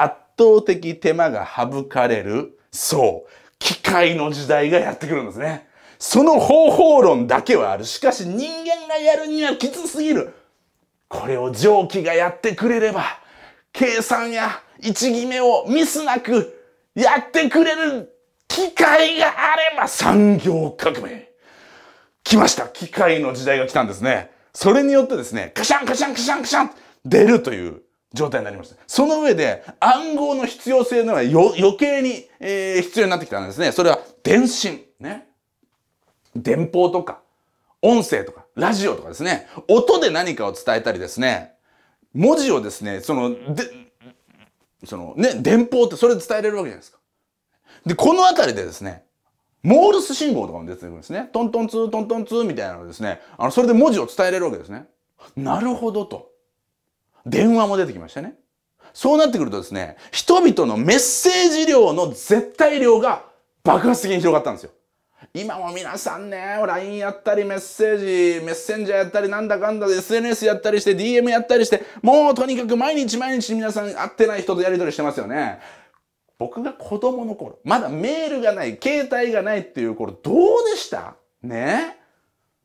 圧倒的手間が省かれる、そう、機械の時代がやってくるんですね。その方法論だけはある。しかし人間がやるにはきつすぎる。これを蒸気がやってくれれば、計算や位置決めをミスなくやってくれる機械があれば産業革命。来ました。機械の時代が来たんですね。それによってですね、カシャンカシャンカシャンカシャン出るという状態になりました。その上で、暗号の必要性のは余計に、えー、必要になってきたんですね。それは電信、ね。電報とか、音声とか、ラジオとかですね。音で何かを伝えたりですね。文字をですね、その、で、そのね、電報ってそれで伝えれるわけじゃないですか。で、この辺りでですね、モールス信号とかも出てくるんですね。トントンツー、トントンツーみたいなのですね。あの、それで文字を伝えれるわけですね。なるほどと。電話も出てきましたね。そうなってくるとですね、人々のメッセージ量の絶対量が爆発的に広がったんですよ。今も皆さんね、LINE やったり、メッセージ、メッセンジャーやったり、なんだかんだで SNS やったりして、DM やったりして、もうとにかく毎日毎日皆さん会ってない人とやり取りしてますよね。僕が子供の頃、まだメールがない、携帯がないっていう頃、どうでしたね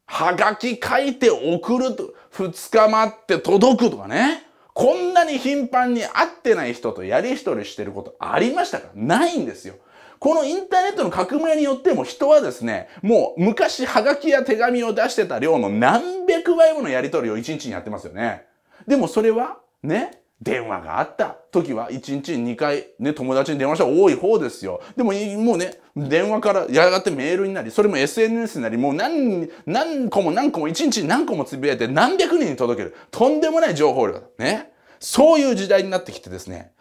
はがき書いて送ると、二日待って届くとかね。こんなに頻繁に会ってない人とやり取りしてることありましたかないんですよ。このインターネットの革命によっても人はですね、もう昔ハガキや手紙を出してた量の何百倍ものやり取りを一日にやってますよね。でもそれは、ね、電話があった時は1日2回ね、友達に電話したら多い方ですよ。でももうね、電話からやがてメールになり、それも SNS になり、もう何、何個も何個も1日に何個もつぶやいて何百人に届ける。とんでもない情報量。ね。そういう時代になってきてですね、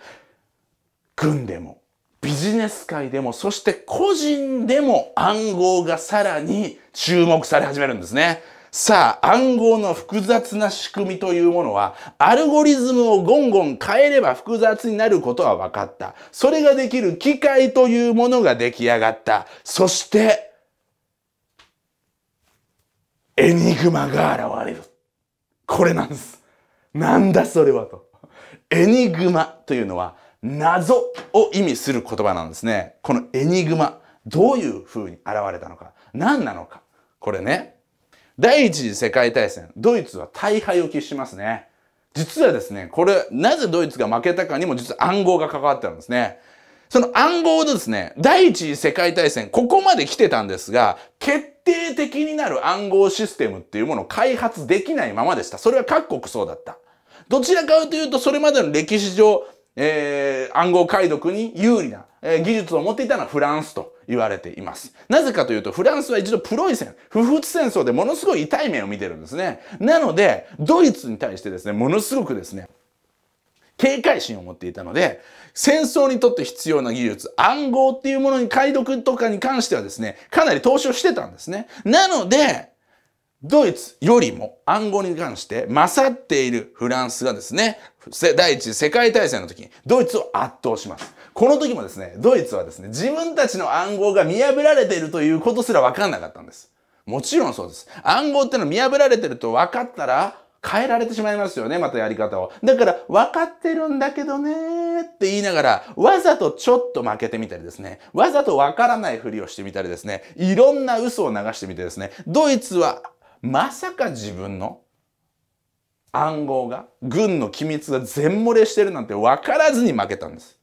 軍でも、ビジネス界でも、そして個人でも暗号がさらに注目され始めるんですね。さあ、暗号の複雑な仕組みというものは、アルゴリズムをゴンゴン変えれば複雑になることは分かった。それができる機械というものが出来上がった。そして、エニグマが現れる。これなんです。なんだそれはと。エニグマというのは、謎を意味する言葉なんですね。このエニグマ、どういう風に現れたのか、何なのか。これね、第一次世界大戦、ドイツは大敗を喫しますね。実はですね、これ、なぜドイツが負けたかにも実は暗号が関わってるんですね。その暗号のですね、第一次世界大戦、ここまで来てたんですが、決定的になる暗号システムっていうものを開発できないままでした。それは各国そうだった。どちらかというと、それまでの歴史上、えー、暗号解読に有利な、えー、技術を持っていたのはフランスと。言われています。なぜかというと、フランスは一度プロイセン、不仏戦争でものすごい痛い目を見てるんですね。なので、ドイツに対してですね、ものすごくですね、警戒心を持っていたので、戦争にとって必要な技術、暗号っていうものに解読とかに関してはですね、かなり投資をしてたんですね。なので、ドイツよりも暗号に関して勝っているフランスがですね、第一次世界大戦の時にドイツを圧倒します。この時もですね、ドイツはですね、自分たちの暗号が見破られているということすら分かんなかったんです。もちろんそうです。暗号ってのは見破られてると分かったら、変えられてしまいますよね、またやり方を。だから、分かってるんだけどねって言いながら、わざとちょっと負けてみたりですね、わざと分からないふりをしてみたりですね、いろんな嘘を流してみてですね、ドイツはまさか自分の暗号が、軍の機密が全漏れしてるなんて分からずに負けたんです。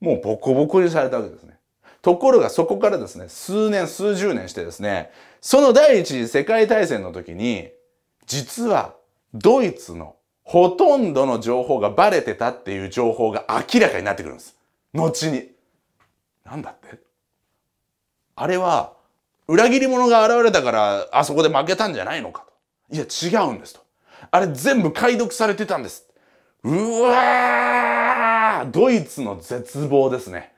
もうボコボコにされたわけですね。ところがそこからですね、数年、数十年してですね、その第一次世界大戦の時に、実はドイツのほとんどの情報がバレてたっていう情報が明らかになってくるんです。後に。なんだってあれは裏切り者が現れたから、あそこで負けたんじゃないのかと。いや、違うんですと。あれ全部解読されてたんです。うわードイツの絶望ですね。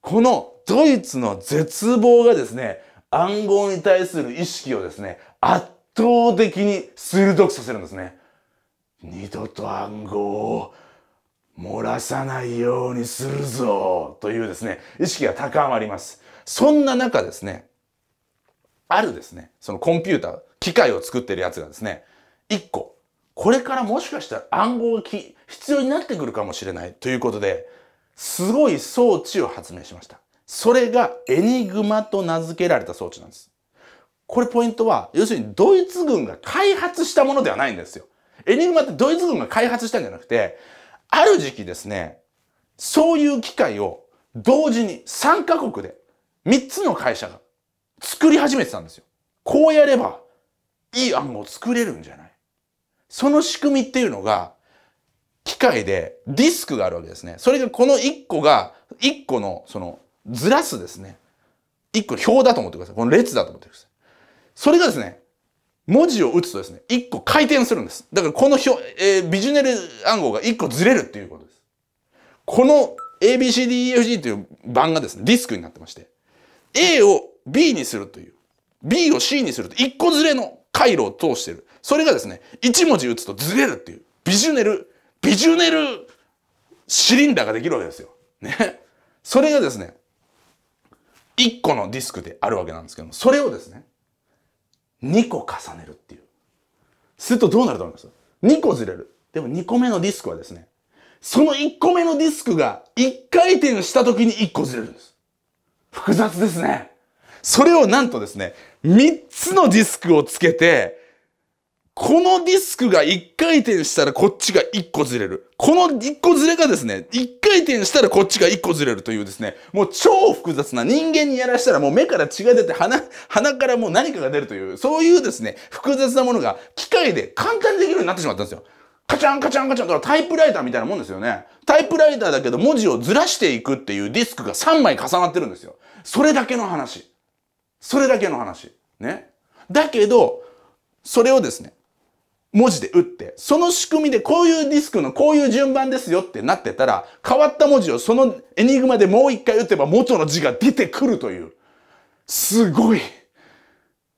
このドイツの絶望がですね、暗号に対する意識をですね、圧倒的に鋭くさせるんですね。二度と暗号を漏らさないようにするぞというですね、意識が高まります。そんな中ですね、あるですね、そのコンピューター、機械を作ってるやつがですね、一個、これからもしかしたら暗号が必要になってくるかもしれないということで、すごい装置を発明しました。それがエニグマと名付けられた装置なんです。これポイントは、要するにドイツ軍が開発したものではないんですよ。エニグマってドイツ軍が開発したんじゃなくて、ある時期ですね、そういう機械を同時に3カ国で3つの会社が作り始めてたんですよ。こうやればいい暗号作れるんじゃないその仕組みっていうのが機械でディスクがあるわけですね。それがこの1個が1個のそのずらすですね。1個表だと思ってください。この列だと思ってください。それがですね、文字を打つとですね、1個回転するんです。だからこの表、えー、ビジュネル暗号が1個ずれるっていうことです。この ABCDEFG という番がですね、ディスクになってまして、A を B にするという B を C にすると1個ずれの回路を通してるそれがですね1文字打つとずれるっていうビジュネルビジュネルシリンダーができるわけですよ。ね。それがですね1個のディスクであるわけなんですけどもそれをですね2個重ねるっていう。するとどうなると思います ?2 個ずれる。でも2個目のディスクはですねその1個目のディスクが1回転した時に1個ずれるんです。複雑ですね。それをなんとですね、3つのディスクをつけて、このディスクが1回転したらこっちが1個ずれる。この1個ずれがですね、1回転したらこっちが1個ずれるというですね、もう超複雑な人間にやらしたらもう目から血が出て鼻、鼻からもう何かが出るという、そういうですね、複雑なものが機械で簡単にできるようになってしまったんですよ。カチャンカチャンカチャンとタイプライターみたいなもんですよね。タイプライターだけど文字をずらしていくっていうディスクが3枚重なってるんですよ。それだけの話。それだけの話。ね。だけど、それをですね、文字で打って、その仕組みでこういうディスクのこういう順番ですよってなってたら、変わった文字をそのエニグマでもう一回打てば元の字が出てくるという。すごい。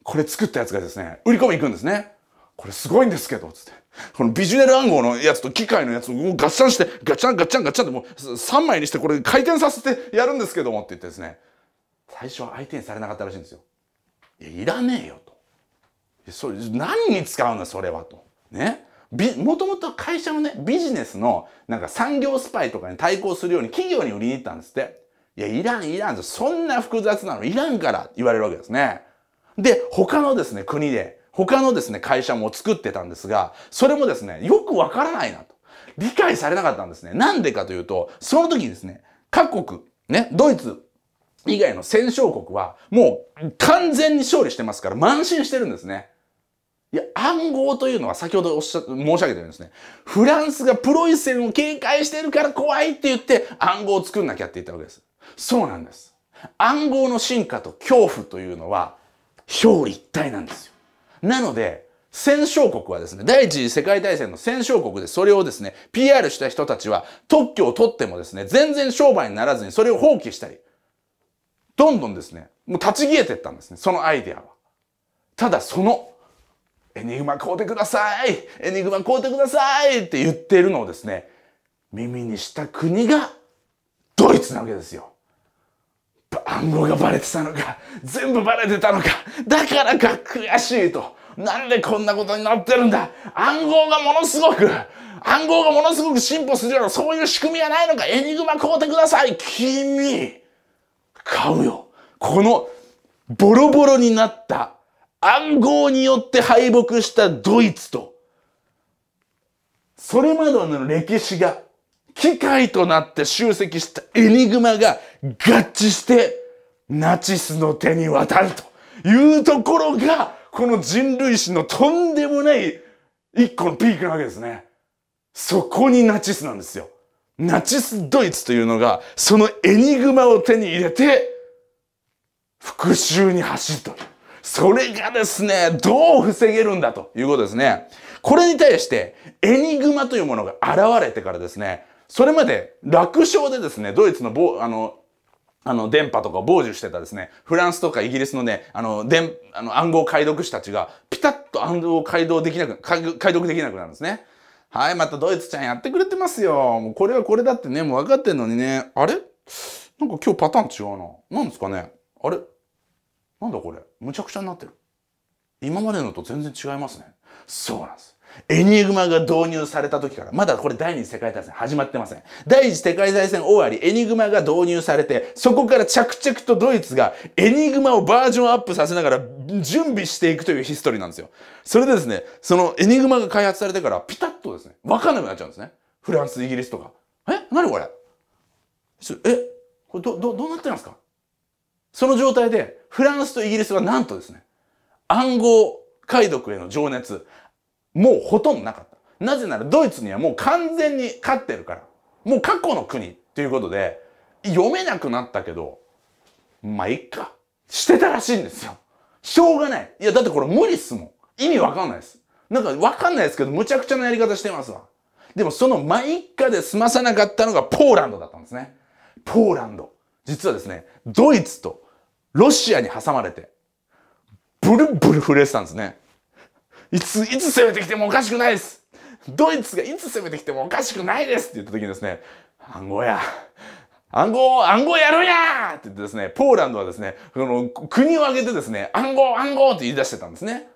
これ作ったやつがですね、売り込み行くんですね。これすごいんですけど、つって。このビジュネル暗号のやつと機械のやつを合算して、ガチャンガチャンガチャンってもう3枚にしてこれ回転させてやるんですけどもって言ってですね。最初は相手にされなかったらしいんですよ。いやいらねえよと。それ何に使うの、それはと。ね。もともと会社のね、ビジネスのなんか産業スパイとかに対抗するように企業に売りに行ったんですって。いや、いらん、いらん、そんな複雑なのいらんから言われるわけですね。で、他のですね、国で、他のですね、会社も作ってたんですが、それもですね、よくわからないなと。理解されなかったんですね。なんでかというと、その時にですね、各国、ね、ドイツ、以外の戦勝国は、もう完全に勝利してますから、慢心してるんですね。いや、暗号というのは先ほどおっしゃ、申し上げたようにですね、フランスがプロイセンを警戒してるから怖いって言って暗号を作んなきゃって言ったわけです。そうなんです。暗号の進化と恐怖というのは表裏一体なんですよ。なので、戦勝国はですね、第一次世界大戦の戦勝国でそれをですね、PR した人たちは特許を取ってもですね、全然商売にならずにそれを放棄したり、どんどんですね、もう立ち消えてったんですね、そのアイデアは。ただその、エニグマ買うてくださいエニグマ買うてくださいって言ってるのをですね、耳にした国がドイツなわけですよ。暗号がバレてたのか、全部バレてたのか、だからか悔しいと。なんでこんなことになってるんだ暗号がものすごく、暗号がものすごく進歩するようなそういう仕組みはないのかエニグマ買うてください君買うよ。このボロボロになった暗号によって敗北したドイツと、それまでの歴史が機械となって集積したエニグマが合致してナチスの手に渡るというところが、この人類史のとんでもない一個のピークなわけですね。そこにナチスなんですよ。ナチスドイツというのが、そのエニグマを手に入れて、復讐に走るという。それがですね、どう防げるんだということですね。これに対して、エニグマというものが現れてからですね、それまで楽勝でですね、ドイツのあの、あの、電波とか傍受してたですね、フランスとかイギリスのね、あの、電、あの、暗号解読師たちが、ピタッと暗号を解読できなく、解読できなくなるんですね。はい、またドイツちゃんやってくれてますよ。もうこれはこれだってね、もう分かってんのにね。あれなんか今日パターン違うな。なんですかねあれなんだこれむちゃくちゃになってる。今までのと全然違いますね。そうなんです。エニグマが導入された時から、まだこれ第二次世界大戦始まってません。第一次世界大戦終わり、エニグマが導入されて、そこから着々とドイツがエニグマをバージョンアップさせながら準備していくというヒストリーなんですよ。それでですね、そのエニグマが開発されてから、ピタッとですね、わかんなくなっちゃうんですね。フランス、イギリスとか。え何これえこれど、ど、どうなってるんですかその状態で、フランスとイギリスはなんとですね、暗号解読への情熱、もうほとんどなかった。なぜならドイツにはもう完全に勝ってるから。もう過去の国っていうことで、読めなくなったけど、まあ、いっか。してたらしいんですよ。しょうがない。いや、だってこれ無理っすもん。意味わかんないです。なんかわかんないですけど、むちゃくちゃなやり方してますわ。でもそのまいっかで済まさなかったのがポーランドだったんですね。ポーランド。実はですね、ドイツとロシアに挟まれて、ブルブル震えてたんですね。いつ、いつ攻めてきてもおかしくないです。ドイツがいつ攻めてきてもおかしくないですって言った時にですね、暗号や。暗号、暗号やるやって言ってですね、ポーランドはですね、その国を挙げてですね、暗号、暗号って言い出してたんですね。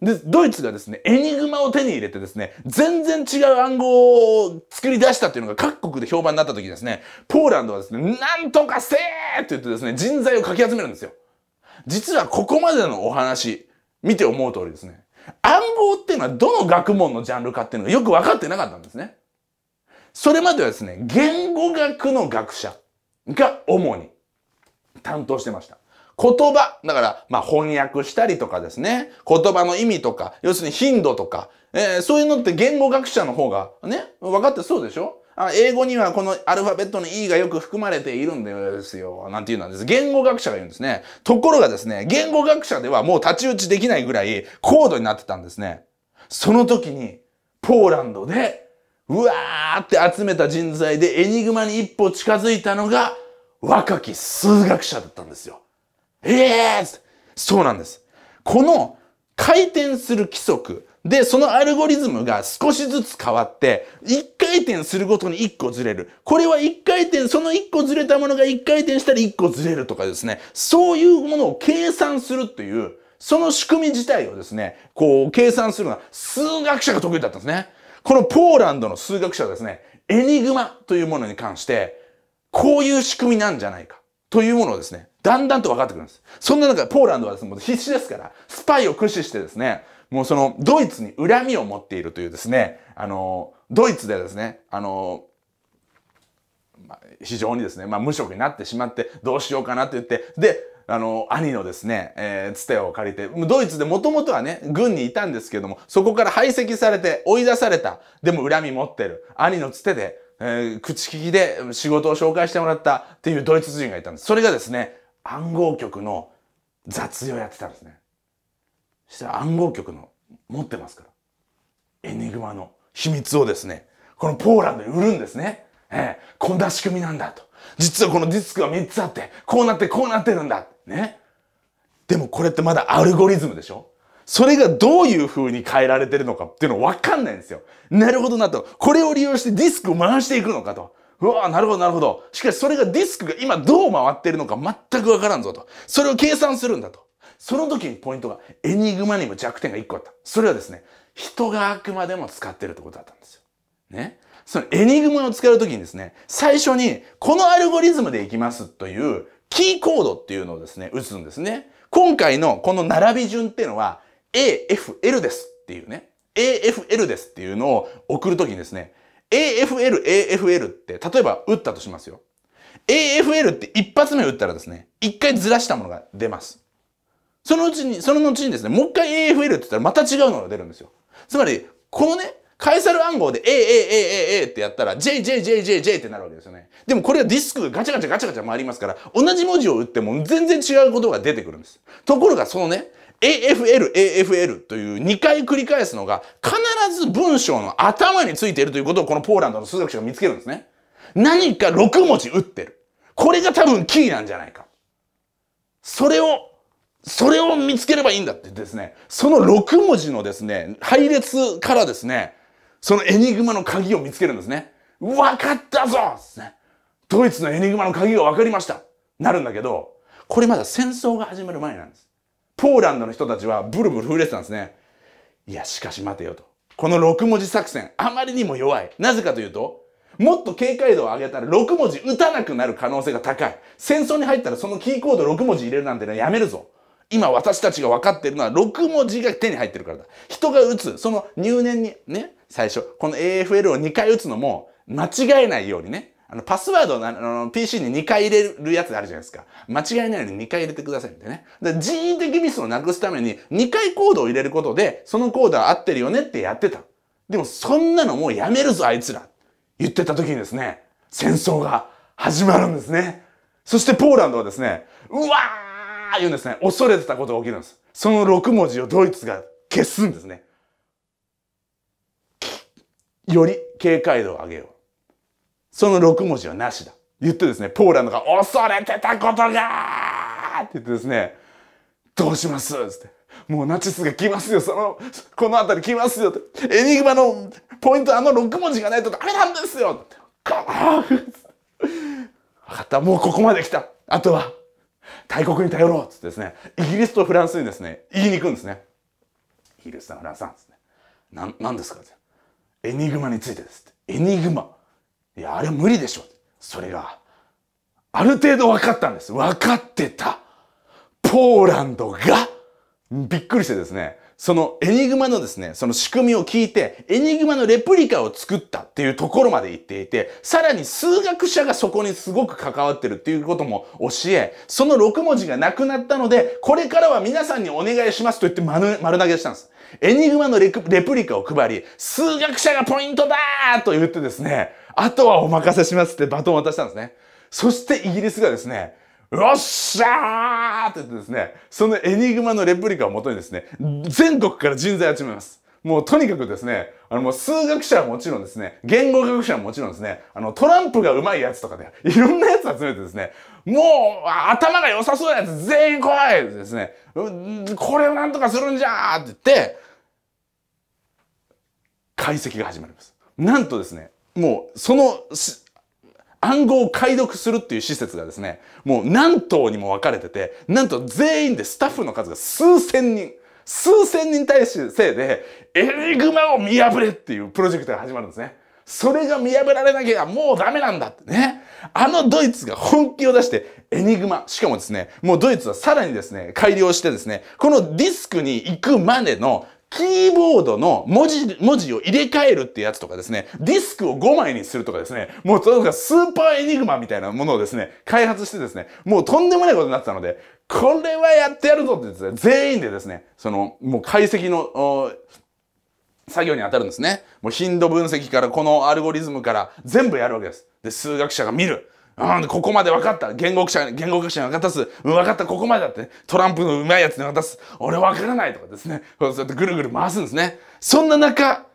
で、ドイツがですね、エニグマを手に入れてですね、全然違う暗号を作り出したっていうのが各国で評判になった時にですね、ポーランドはですね、なんとかせーって言ってですね、人材をかき集めるんですよ。実はここまでのお話、見て思う通りですね。暗号っていうのはどの学問のジャンルかっていうのがよく分かってなかったんですね。それまではですね、言語学の学者が主に担当してました。言葉、だから、まあ、翻訳したりとかですね、言葉の意味とか、要するに頻度とか、えー、そういうのって言語学者の方がね、分かってそうでしょ英語にはこのアルファベットの E がよく含まれているんですよ。なんていうなんです。言語学者が言うんですね。ところがですね、言語学者ではもう立ち打ちできないぐらい高度になってたんですね。その時に、ポーランドで、うわーって集めた人材でエニグマに一歩近づいたのが、若き数学者だったんですよ。ええー、そうなんです。この回転する規則、で、そのアルゴリズムが少しずつ変わって、1回転するごとに1個ずれる。これは1回転、その1個ずれたものが1回転したら1個ずれるとかですね、そういうものを計算するという、その仕組み自体をですね、こう計算するのは数学者が得意だったんですね。このポーランドの数学者はですね、エニグマというものに関して、こういう仕組みなんじゃないかというものをですね、だんだんと分かってくるんです。そんな中、ポーランドはですね、必死ですから、スパイを駆使してですね、もうその、ドイツに恨みを持っているというですね、あの、ドイツでですね、あの、まあ、非常にですね、まあ、無職になってしまって、どうしようかなって言って、で、あの、兄のですね、えー、ツテを借りて、ドイツでもともとはね、軍にいたんですけども、そこから排斥されて追い出された。でも恨み持ってる。兄のツテで、えー、口利きで仕事を紹介してもらったっていうドイツ人がいたんです。それがですね、暗号局の雑用やってたんですね。した暗号局の持ってますから。エニグマの秘密をですね、このポーランドに売るんですね。ええ、こんな仕組みなんだと。実はこのディスクが3つあって、こうなってこうなってるんだ。ね。でもこれってまだアルゴリズムでしょそれがどういう風に変えられてるのかっていうのわかんないんですよ。なるほどなと。これを利用してディスクを回していくのかと。うわぁ、なるほど、なるほど。しかしそれがディスクが今どう回ってるのか全くわからんぞと。それを計算するんだと。その時にポイントが、エニグマにも弱点が1個あった。それはですね、人があくまでも使ってるってことだったんですよ。ね。そのエニグマを使う時にですね、最初に、このアルゴリズムでいきますというキーコードっていうのをですね、打つんですね。今回のこの並び順っていうのは、AFL ですっていうね。AFL ですっていうのを送るときにですね、AFL、AFL って、例えば打ったとしますよ。AFL って一発目打ったらですね、一回ずらしたものが出ます。そのうちに、その後にですね、もう一回 AFL って言ったらまた違うのが出るんですよ。つまり、このね、返さる暗号で AAAAA ってやったら JJJJJ ってなるわけですよね。でもこれはディスクガチャガチャガチャガチャ回りますから、同じ文字を打っても全然違うことが出てくるんです。ところがそのね、AFL、AFL という2回繰り返すのが必ず文章の頭についているということをこのポーランドの数学者が見つけるんですね。何か6文字打ってる。これが多分キーなんじゃないか。それをそれを見つければいいんだってですね、その6文字のですね、配列からですね、そのエニグマの鍵を見つけるんですね。わかったぞですね。ドイツのエニグマの鍵がわかりましたなるんだけど、これまだ戦争が始まる前なんです。ポーランドの人たちはブルブル震えてたんですね。いや、しかし待てよと。この6文字作戦、あまりにも弱い。なぜかというと、もっと警戒度を上げたら6文字打たなくなる可能性が高い。戦争に入ったらそのキーコード6文字入れるなんてね、やめるぞ。今私たちが分かっているのは6文字が手に入ってるからだ。人が打つ、その入念にね、最初、この AFL を2回打つのも間違えないようにね、あの、パスワードをあの PC に2回入れるやつあるじゃないですか。間違えないように2回入れてくださいってね。で、人為的ミスをなくすために2回コードを入れることで、そのコードは合ってるよねってやってた。でも、そんなのもうやめるぞ、あいつら。言ってた時にですね、戦争が始まるんですね。そしてポーランドはですね、うわーー言うんですね。恐れてたことが起きるんです。その6文字をドイツが消すんですね。より警戒度を上げよう。その6文字はなしだ。言ってですね、ポーランドが恐れてたことがって言ってですね、どうしますって。もうナチスが来ますよ、その、この辺り来ますよって。エニグマのポイントあの6文字がないとダメなんですよって。分かった、もうここまで来た。あとは、大国に頼ろうっつってですね、イギリスとフランスにですね、言いに行くんですね。イギリスさん、フランスさんですね。な、なんですかってエニグマについてですって。エニグマ。いや、あれは無理でしょ。それが、ある程度分かったんです。分かってた。ポーランドが、びっくりしてですね、そのエニグマのですね、その仕組みを聞いて、エニグマのレプリカを作ったっていうところまで言っていて、さらに数学者がそこにすごく関わってるっていうことも教え、その6文字がなくなったので、これからは皆さんにお願いしますと言って丸丸投げしたんです。エニグマのレプリカを配り、数学者がポイントだーと言ってですね、あとはお任せしますってバトンを渡したんですね。そしてイギリスがですね、よっしゃーって言ってですね、そのエニグマのレプリカをもとにですね、全国から人材を集めます。もうとにかくですね、あのもう数学者はもちろんですね、言語学者はもちろんですね、あのトランプが上手いやつとかで、いろんなやつ集めてですね、もう頭が良さそうなやつ全員来いってですね、これをなんとかするんじゃーって言って、解析が始まります。なんとですね、もうその、暗号を解読するっていう施設がですね、もう何棟にも分かれてて、なんと全員でスタッフの数が数千人。数千人対してせいで、エニグマを見破れっていうプロジェクトが始まるんですね。それが見破られなきゃもうダメなんだってね。あのドイツが本気を出して、エニグマ。しかもですね、もうドイツはさらにですね、改良してですね、このディスクに行くまでのキーボードの文字、文字を入れ替えるってやつとかですね、ディスクを5枚にするとかですね、もうとにかスーパーエニグマみたいなものをですね、開発してですね、もうとんでもないことになってたので、これはやってやるぞってですね、全員でですね、その、もう解析の、作業に当たるんですね。もう頻度分析からこのアルゴリズムから全部やるわけです。で、数学者が見る。ここまで分かった。言語学者、言語学者に渡かったす。うん、分かった、ここまでだって、ね。トランプのうまいやつに渡す。俺分からないとかですね。そうやってぐるぐる回すんですね。そんな中、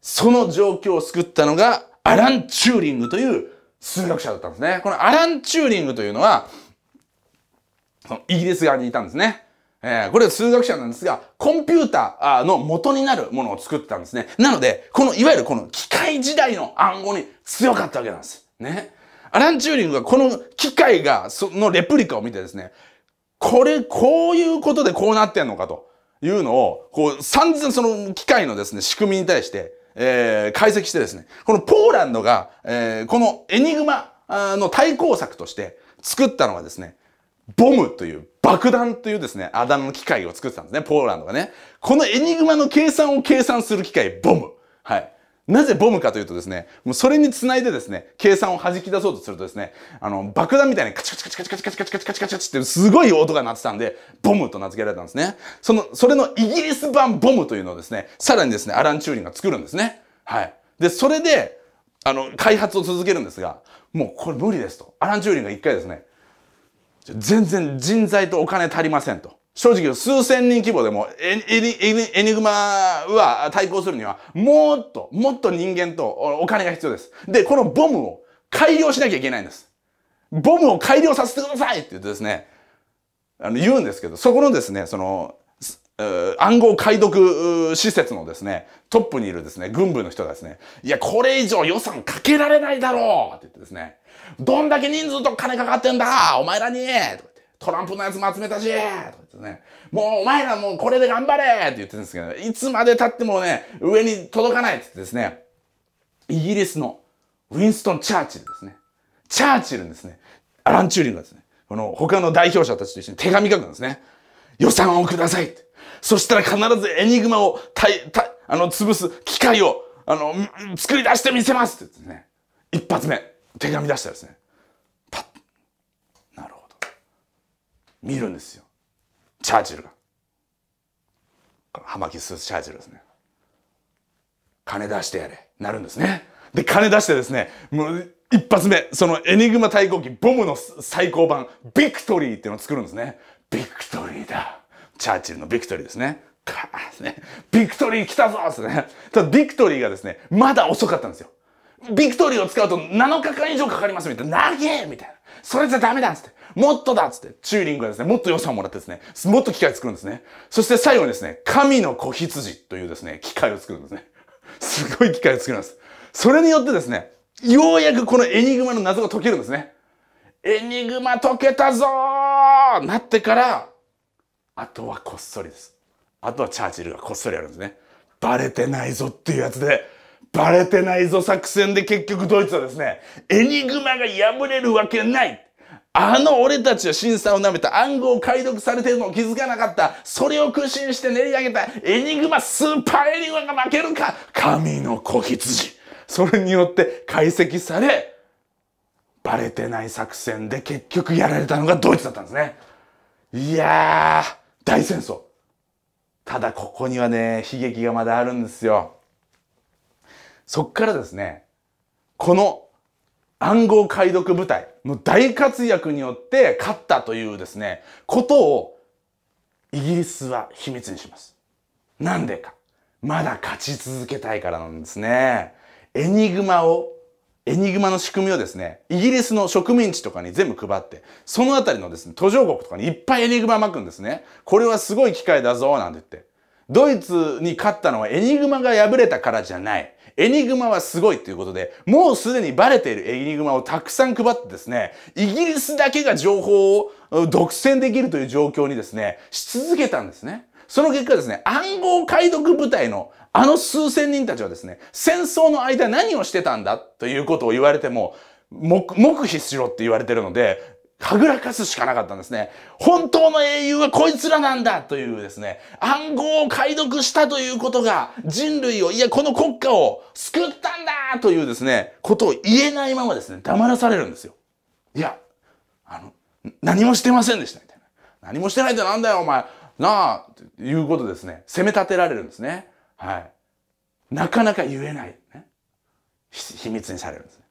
その状況を救ったのが、アラン・チューリングという数学者だったんですね。このアラン・チューリングというのは、そのイギリス側にいたんですね。えー、これ数学者なんですが、コンピューターの元になるものを作ってたんですね。なので、この、いわゆるこの機械時代の暗号に強かったわけなんです。ね。アラン・チューリングがこの機械が、そのレプリカを見てですね、これ、こういうことでこうなってんのかというのを、こう、散々その機械のですね、仕組みに対して、えー、解析してですね、このポーランドが、えー、このエニグマの対抗策として作ったのがですね、ボムという爆弾というですね、あだ名の機械を作ってたんですね、ポーランドがね。このエニグマの計算を計算する機械、ボム。はい。なぜボムかというとですね、もうそれにつないでですね、計算を弾き出そうとするとですね、あの、爆弾みたいにカチカチカチカチカチカチカチカチカチカチカチってすごい音が鳴ってたんで、ボムと名付けられたんですね。その、それのイギリス版ボムというのをですね、さらにですね、アラン・チューリンが作るんですね。はい。で、それで、あの、開発を続けるんですが、もうこれ無理ですと。アラン・チューリンが一回ですね、全然人材とお金足りませんと。正直数千人規模でもエエニグマは対抗するにはもっともっと人間とお金が必要です。で、このボムを改良しなきゃいけないんです。ボムを改良させてくださいって言ってですね、あの言うんですけど、そこのですね、その、暗号解読施設のですね、トップにいるですね、軍部の人がですね、いや、これ以上予算かけられないだろうって言ってですね、どんだけ人数と金かかってんだお前らにとかトランプのやつも集めたしと言ってね、もうお前らもうこれで頑張れって言ってるんですけど、いつまで経ってもね、上に届かないって言ってですね、イギリスのウィンストン・チャーチルですね。チャーチルですね。アラン・チューリングがですね、この他の代表者たちと一緒に手紙書くんですね。予算をくださいそしたら必ずエニグマをたいたあの潰す機械をあの作り出してみせますって言ってね。一発目、手紙出したらですね。見るんですよチャーチルが葉巻スーツチャーチルですね金出してやれなるんですねで金出してですねもう一発目そのエニグマ対抗機ボムの最高版ビクトリーっていうのを作るんですねビクトリーだチャーチルのビクトリーですねカーですねビクトリー来たぞですねただビクトリーがですねまだ遅かったんですよビクトリーを使うと7日間以上かかりますみたいな長えみたいなそれじゃダメだっつって。もっとだっつって、チューリングがですね、もっと予算をもらってですね、もっと機械作るんですね。そして最後にですね、神の子羊というですね、機械を作るんですね。すごい機械を作ります。それによってですね、ようやくこのエニグマの謎が解けるんですね。エニグマ解けたぞーなってから、あとはこっそりです。あとはチャーチルがこっそりやるんですね。バレてないぞっていうやつで、バレてないぞ作戦で結局ドイツはですね、エニグマが破れるわけないあの俺たちは審査を舐めた暗号を解読されてるのを気づかなかった。それを苦心して練り上げたエニグマスーパーエニグマが負けるか神の子羊。それによって解析され、バレてない作戦で結局やられたのがドイツだったんですね。いやー、大戦争。ただここにはね、悲劇がまだあるんですよ。そっからですね、この暗号解読部隊の大活躍によって勝ったというですね、ことをイギリスは秘密にします。なんでか。まだ勝ち続けたいからなんですね。エニグマを、エニグマの仕組みをですね、イギリスの植民地とかに全部配って、そのあたりのですね、途上国とかにいっぱいエニグマ巻くんですね。これはすごい機会だぞ、なんて言って。ドイツに勝ったのはエニグマが敗れたからじゃない。エニグマはすごいということで、もうすでにバレているエニグマをたくさん配ってですね、イギリスだけが情報を独占できるという状況にですね、し続けたんですね。その結果ですね、暗号解読部隊のあの数千人たちはですね、戦争の間何をしてたんだということを言われても、黙秘しろって言われてるので、はぐらかすしかなかったんですね。本当の英雄はこいつらなんだというですね、暗号を解読したということが人類を、いや、この国家を救ったんだというですね、ことを言えないままですね、黙らされるんですよ。いや、あの、何もしてませんでした、みたいな。何もしてないってなんだよ、お前。なあ、ということですね。責め立てられるんですね。はい。なかなか言えない。ね、秘密にされるんですね。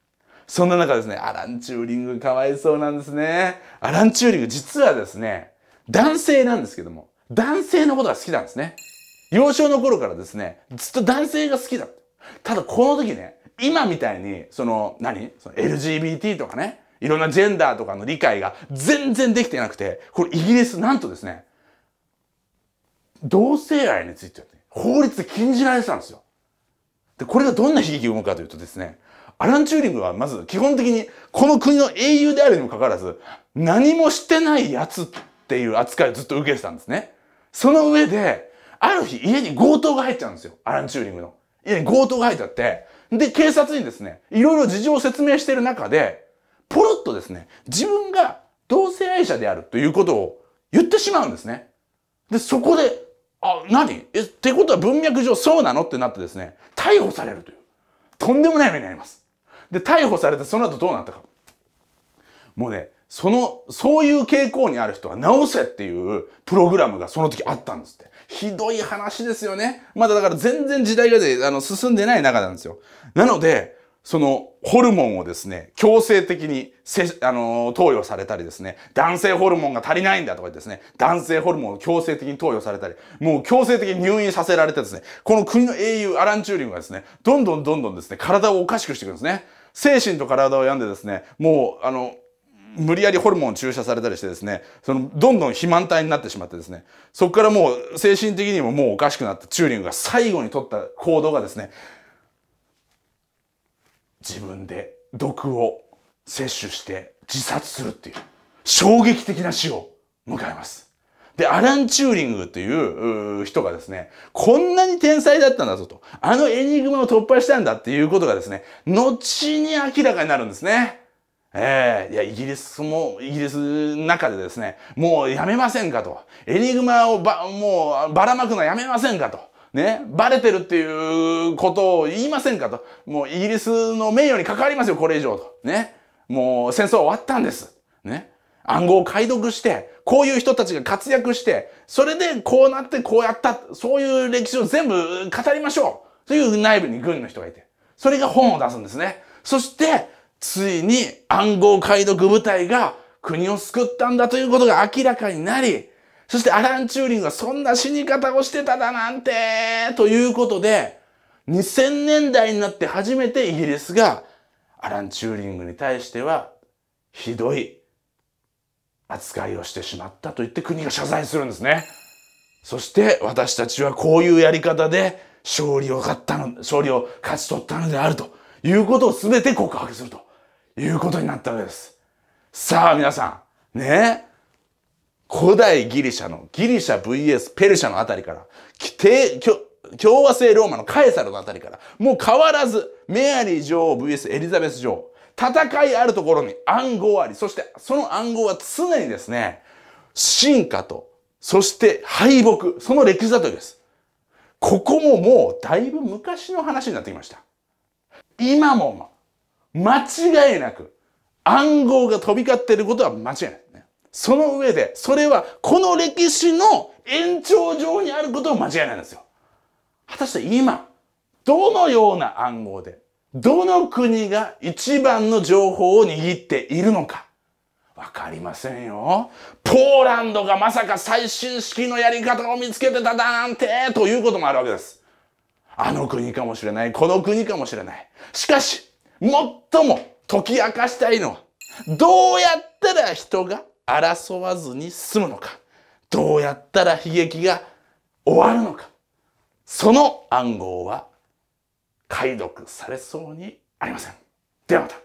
そんな中ですね、アラン・チューリングかわいそうなんですね。アラン・チューリング実はですね、男性なんですけども、男性のことが好きなんですね。幼少の頃からですね、ずっと男性が好きだ。ただこの時ね、今みたいに、その、何その ?LGBT とかね、いろんなジェンダーとかの理解が全然できてなくて、これイギリスなんとですね、同性愛について、法律で禁じられてたんですよ。で、これがどんな悲劇を生むかというとですね、アラン・チューリングはまず基本的にこの国の英雄であるにもかかわらず何もしてないやつっていう扱いをずっと受けてたんですね。その上で、ある日家に強盗が入っちゃうんですよ。アラン・チューリングの。家に強盗が入っちゃって。で、警察にですね、いろいろ事情を説明してる中で、ポロッとですね、自分が同性愛者であるということを言ってしまうんですね。で、そこで、あ、何え、ってことは文脈上そうなのってなってですね、逮捕されるという。とんでもない目にあります。で逮捕されてその後どうなったかもうねそのそういう傾向にある人は直せっていうプログラムがその時あったんですってひどい話ですよねまだだから全然時代がであの進んでない中なんですよなのでそのホルモンをですね、強制的にせ、あのー、投与されたりですね、男性ホルモンが足りないんだとか言ってですね、男性ホルモンを強制的に投与されたり、もう強制的に入院させられてですね、この国の英雄アラン・チューリングがですね、どんどんどんどんですね、体をおかしくしていくんですね。精神と体を病んでですね、もう、あの、無理やりホルモン注射されたりしてですね、その、どんどん肥満体になってしまってですね、そこからもう精神的にももうおかしくなったチューリングが最後に取った行動がですね、自分で毒を摂取して自殺するっていう衝撃的な死を迎えます。で、アラン・チューリングという人がですね、こんなに天才だったんだぞと、あのエニグマを突破したんだっていうことがですね、後に明らかになるんですね。ええー、いや、イギリスも、イギリスの中でですね、もうやめませんかと。エニグマをば、もうばらまくのはやめませんかと。ね、バレてるっていうことを言いませんかと。もうイギリスの名誉に関わりますよ、これ以上と。ね。もう戦争は終わったんです。ね。暗号を解読して、こういう人たちが活躍して、それでこうなってこうやった、そういう歴史を全部語りましょうという内部に軍の人がいて、それが本を出すんですね。そして、ついに暗号解読部隊が国を救ったんだということが明らかになり、そしてアラン・チューリングはそんな死に方をしてただなんて、ということで、2000年代になって初めてイギリスがアラン・チューリングに対してはひどい扱いをしてしまったと言って国が謝罪するんですね。そして私たちはこういうやり方で勝利を勝ったの、勝利を勝ち取ったのであるということを全て告白するということになったわけです。さあ皆さん、ね古代ギリシャのギリシャ VS ペルシャのあたりから、共和制ローマのカエサルのあたりから、もう変わらずメアリー女王 VS エリザベス女王、戦いあるところに暗号あり、そしてその暗号は常にですね、進化と、そして敗北、その歴史だとうです。ここももうだいぶ昔の話になってきました。今も間違いなく暗号が飛び交っていることは間違いない、その上で、それはこの歴史の延長上にあることは間違いないんですよ。果たして今、どのような暗号で、どの国が一番の情報を握っているのか。わかりませんよ。ポーランドがまさか最新式のやり方を見つけてただなんて、ということもあるわけです。あの国かもしれない、この国かもしれない。しかし、最も解き明かしたいのは、どうやったら人が争わずに済むのか。どうやったら悲劇が終わるのか。その暗号は解読されそうにありません。ではまた。